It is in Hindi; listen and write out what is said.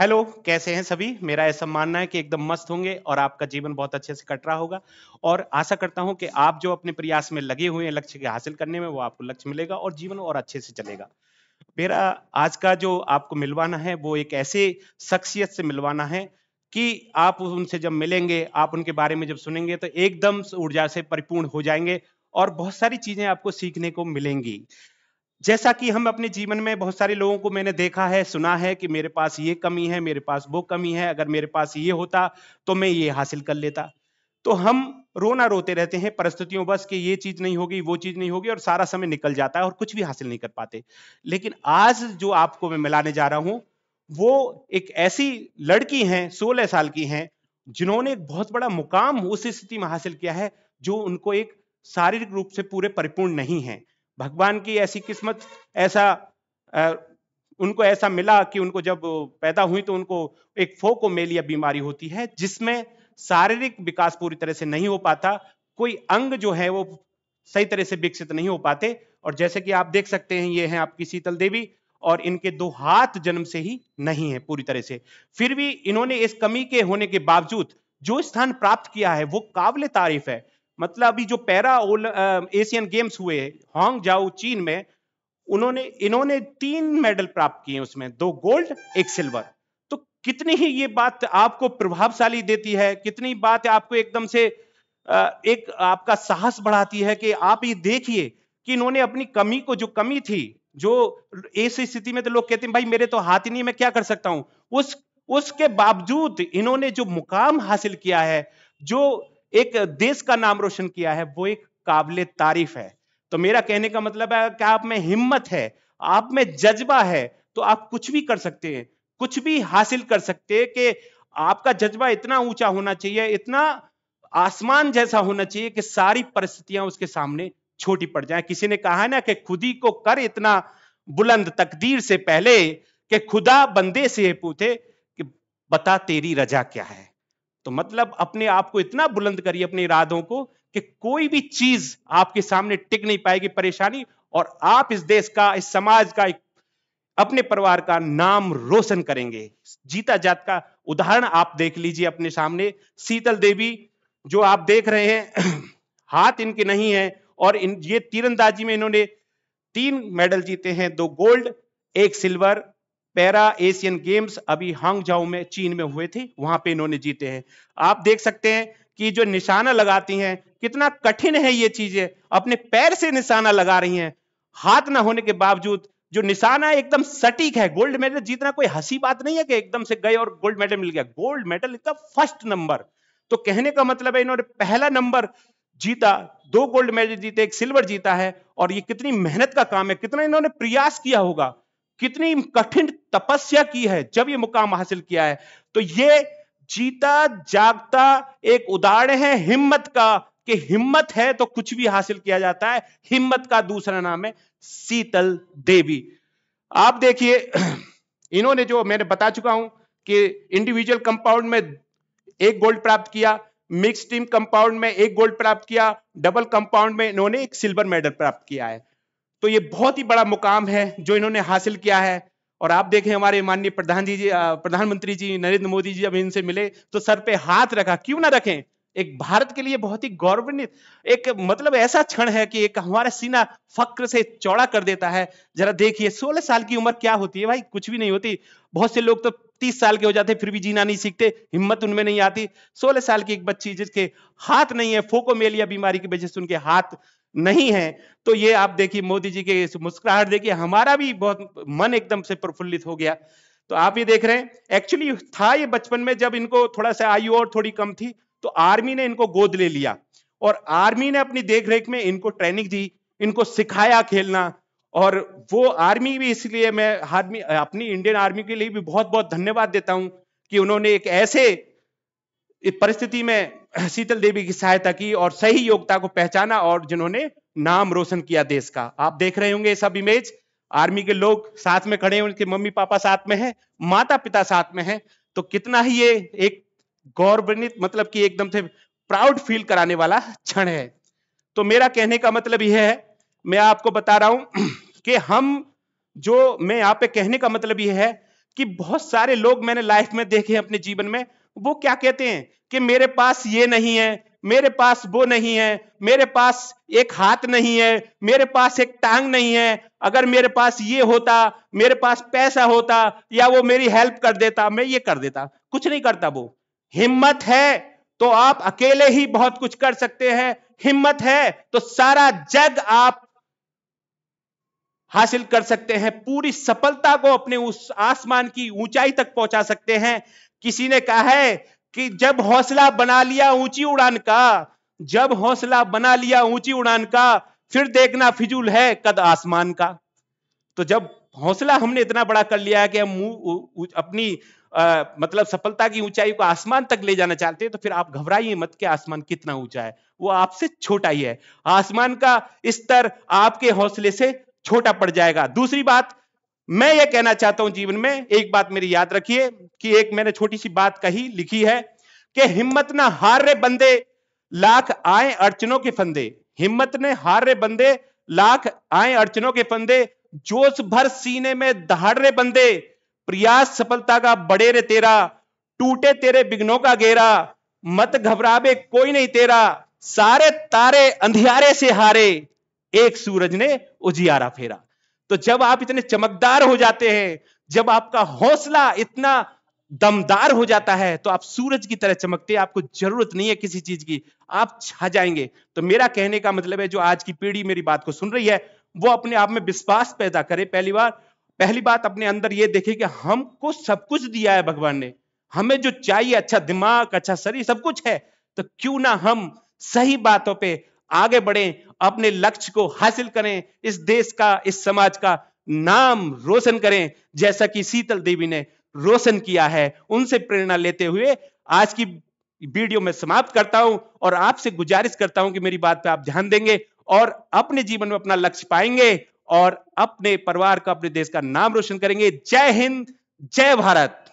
हेलो कैसे हैं सभी मेरा ऐसा मानना है कि एकदम मस्त होंगे और आपका जीवन बहुत अच्छे से कट रहा होगा और आशा करता हूं कि आप जो अपने प्रयास में लगे हुए हैं लक्ष्य के हासिल करने में वो आपको लक्ष्य मिलेगा और जीवन और अच्छे से चलेगा मेरा आज का जो आपको मिलवाना है वो एक ऐसे शख्सियत से मिलवाना है कि आप उनसे जब मिलेंगे आप उनके बारे में जब सुनेंगे तो एकदम ऊर्जा से परिपूर्ण हो जाएंगे और बहुत सारी चीजें आपको सीखने को मिलेंगी जैसा कि हम अपने जीवन में बहुत सारे लोगों को मैंने देखा है सुना है कि मेरे पास ये कमी है मेरे पास वो कमी है अगर मेरे पास ये होता तो मैं ये हासिल कर लेता तो हम रोना रोते रहते हैं परिस्थितियों बस कि ये चीज नहीं होगी वो चीज नहीं होगी और सारा समय निकल जाता है और कुछ भी हासिल नहीं कर पाते लेकिन आज जो आपको मैं मिलाने जा रहा हूं वो एक ऐसी लड़की है सोलह साल की है जिन्होंने एक बहुत बड़ा मुकाम उस स्थिति में हासिल किया है जो उनको एक शारीरिक रूप से पूरे परिपूर्ण नहीं है भगवान की ऐसी किस्मत ऐसा आ, उनको ऐसा मिला कि उनको जब पैदा हुई तो उनको एक फोको मेलिया बीमारी होती है जिसमें शारीरिक विकास पूरी तरह से नहीं हो पाता कोई अंग जो है वो सही तरह से विकसित नहीं हो पाते और जैसे कि आप देख सकते हैं ये हैं आपकी शीतल देवी और इनके दो हाथ जन्म से ही नहीं है पूरी तरह से फिर भी इन्होंने इस कमी के होने के बावजूद जो स्थान प्राप्त किया है वो काबिल तारीफ है मतलब अभी जो para Asian games Hangzhou जाओ चीन में उन्होंने इन्होंने तीन मेडल प्राप्त किए उसमें दो गोल्ड एक सिल्वर तो कितनी ही ये बात आपको प्रभावशाली देती है कितनी बात आपको एकदम से एक आपका साहस बढ़ाती है कि आप ये देखिए कि इन्होंने अपनी कमी को जो कमी थी जो ऐसी स्थिति में तो लोग कहते हैं भाई मेरे तो हाथ ही नहीं मैं क्या कर सकता हूं उस उसके बावजूद इन्होंने जो मुकाम हासिल किया है जो एक देश का नाम रोशन किया है वो एक काबिल तारीफ है तो मेरा कहने का मतलब है कि आप में हिम्मत है आप में जज्बा है तो आप कुछ भी कर सकते हैं कुछ भी हासिल कर सकते हैं कि आपका जज्बा इतना ऊंचा होना चाहिए इतना आसमान जैसा होना चाहिए कि सारी परिस्थितियां उसके सामने छोटी पड़ जाए किसी ने कहा है ना कि खुदी को कर इतना बुलंद तकदीर से पहले कि खुदा बंदे से पूछे कि बता तेरी रजा क्या है तो मतलब अपने आप को इतना बुलंद करिए अपने इरादों को कि कोई भी चीज आपके सामने टिक नहीं पाएगी परेशानी और आप इस देश का इस समाज का अपने परिवार का नाम रोशन करेंगे जीता जात का उदाहरण आप देख लीजिए अपने सामने शीतल देवी जो आप देख रहे हैं हाथ इनके नहीं है और इन ये तीरंदाजी में इन्होंने तीन मेडल जीते हैं दो गोल्ड एक सिल्वर पैरा एशियन गेम्स अभी हांगजाओ में चीन में हुए थे वहां पे इन्होंने जीते हैं आप देख सकते हैं कि जो निशाना लगाती हैं कितना कठिन है ये चीजें अपने पैर से निशाना लगा रही हैं हाथ ना होने के बावजूद जो निशाना एकदम सटीक है गोल्ड मेडल जीतना कोई हंसी बात नहीं है कि एकदम से गए और गोल्ड मेडल मिल गया गोल्ड मेडल इनका फर्स्ट नंबर तो कहने का मतलब है इन्होंने पहला नंबर जीता दो गोल्ड मेडल जीते एक सिल्वर जीता है और ये कितनी मेहनत का काम है कितना इन्होंने प्रयास किया होगा कितनी कठिन तपस्या की है जब ये मुकाम हासिल किया है तो ये जीता जागता एक उदाहरण है हिम्मत का कि हिम्मत है तो कुछ भी हासिल किया जाता है हिम्मत का दूसरा नाम है शीतल देवी आप देखिए इन्होंने जो मैंने बता चुका हूं कि इंडिविजुअल कंपाउंड में एक गोल्ड प्राप्त किया मिक्स टीम कंपाउंड में एक गोल्ड प्राप्त किया डबल कंपाउंड में इन्होंने एक सिल्वर मेडल प्राप्त किया है तो ये बहुत ही बड़ा मुकाम है जो इन्होंने हासिल किया है और आप देखें हमारे माननीय प्रधान जी जी प्रधानमंत्री जी नरेंद्र मोदी जी जब इनसे मिले तो सर पे हाथ रखा क्यों ना रखें एक भारत के लिए बहुत ही गौरवान्वित एक मतलब ऐसा क्षण है कि एक हमारा सीना फक्र से चौड़ा कर देता है जरा देखिए 16 साल की उम्र क्या होती है भाई कुछ भी नहीं होती बहुत से लोग तो 30 साल के हो जाते फिर भी जीना नहीं सीखते हिम्मत उनमें नहीं आती 16 साल की एक बच्ची जिसके हाथ नहीं है फोकोमेलिया बीमारी की वजह से उनके हाथ नहीं है तो ये आप देखिए मोदी जी के मुस्कुराहट देखिए हमारा भी बहुत मन एकदम से प्रफुल्लित हो गया तो आप ये देख रहे हैं एक्चुअली था ये बचपन में जब इनको थोड़ा सा आयु और थोड़ी कम थी तो आर्मी ने इनको गोद ले लिया और आर्मी ने अपनी देखरेख में इनको ट्रेनिंग दी इनको सिखाया खेलना और वो आर्मी भी इसलिए मैं आर्मी अपनी इंडियन आर्मी के लिए भी बहुत बहुत धन्यवाद देता हूं कि उन्होंने एक ऐसे परिस्थिति में शीतल देवी की सहायता की और सही योग्यता को पहचाना और जिन्होंने नाम रोशन किया देश का आप देख रहे होंगे सब इमेज आर्मी के लोग साथ में खड़े हैं उनके मम्मी पापा साथ में हैं माता पिता साथ में हैं तो कितना ही ये एक गौरवान्वित मतलब कि एकदम से प्राउड फील कराने वाला क्षण है तो मेरा कहने का मतलब यह है मैं आपको बता रहा हूं कि हम जो मैं यहाँ पे कहने का मतलब यह है कि बहुत सारे लोग मैंने लाइफ में देखे अपने जीवन में वो क्या कहते हैं कि मेरे पास ये नहीं है मेरे पास वो नहीं है मेरे पास एक हाथ नहीं है मेरे पास एक टांग नहीं है अगर मेरे पास ये होता मेरे पास पैसा होता या वो मेरी हेल्प कर देता मैं ये कर देता कुछ नहीं करता वो हिम्मत है तो आप अकेले ही बहुत कुछ कर सकते हैं हिम्मत है तो सारा जग आप हासिल कर सकते हैं पूरी सफलता को अपने उस आसमान की ऊंचाई तक पहुंचा सकते हैं किसी ने कहा है कि जब हौसला बना लिया ऊंची उड़ान का जब हौसला बना लिया ऊंची उड़ान का फिर देखना फिजूल है कद आसमान का तो जब हौसला हमने इतना बड़ा कर लिया है कि हम अपनी आ, मतलब सफलता की ऊंचाई को आसमान तक ले जाना चाहते हैं तो फिर आप घबराइए मत कि आसमान कितना ऊंचा है वो आपसे छोटा ही है आसमान का स्तर आपके हौसले से छोटा पड़ जाएगा दूसरी बात मैं ये कहना चाहता हूं जीवन में एक बात मेरी याद रखिए कि एक मैंने छोटी सी बात कही लिखी है कि हिम्मत ना हार रे बंदे लाख आए अड़चनों के फंदे हिम्मत ने हार रे बंदे लाख आए अड़चनों के फंदे जोश भर सीने में दहाड़ रे बंदे प्रयास सफलता का बड़े रे तेरा टूटे तेरे बिघनों का घेरा मत घबराबे कोई नहीं तेरा सारे तारे अंधियारे से हारे एक सूरज ने उजियारा फेरा तो जब आप इतने चमकदार हो जाते हैं जब आपका हौसला इतना दमदार हो जाता है तो आप सूरज की तरह चमकते हैं आपको जरूरत नहीं है किसी चीज की आप छा जाएंगे तो मेरा कहने का मतलब है जो आज की पीढ़ी मेरी बात को सुन रही है वो अपने आप में विश्वास पैदा करे पहली बार पहली बात अपने अंदर ये देखे कि हमको सब कुछ दिया है भगवान ने हमें जो चाहिए अच्छा दिमाग अच्छा शरीर सब कुछ है तो क्यों ना हम सही बातों पे आगे बढ़ें अपने लक्ष्य को हासिल करें इस देश का इस समाज का नाम रोशन करें जैसा कि शीतल देवी ने रोशन किया है उनसे प्रेरणा लेते हुए आज की वीडियो में समाप्त करता हूं और आपसे गुजारिश करता हूं कि मेरी बात पर आप ध्यान देंगे और अपने जीवन में अपना लक्ष्य पाएंगे और अपने परिवार का अपने देश का नाम रोशन करेंगे जय हिंद जय भारत